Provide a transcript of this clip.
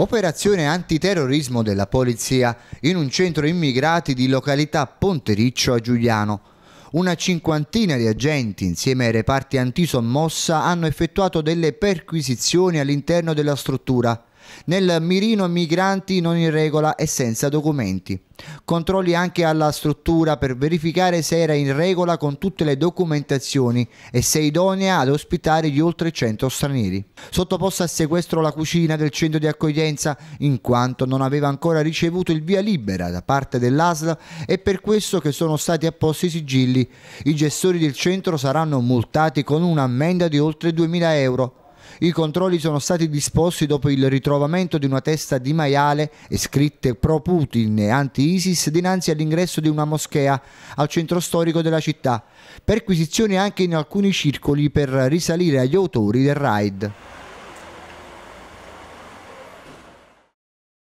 Operazione antiterrorismo della polizia in un centro immigrati di località Pontericcio a Giuliano. Una cinquantina di agenti insieme ai reparti antisommossa hanno effettuato delle perquisizioni all'interno della struttura nel mirino migranti non in regola e senza documenti. Controlli anche alla struttura per verificare se era in regola con tutte le documentazioni e se idonea ad ospitare gli oltre 100 stranieri. Sottoposta a sequestro la cucina del centro di accoglienza in quanto non aveva ancora ricevuto il via libera da parte dell'ASL e per questo che sono stati apposti i sigilli. I gestori del centro saranno multati con un'ammenda di oltre 2.000 euro. I controlli sono stati disposti dopo il ritrovamento di una testa di maiale e scritte pro Putin e anti-ISIS dinanzi all'ingresso di una moschea al centro storico della città. Perquisizioni anche in alcuni circoli per risalire agli autori del raid.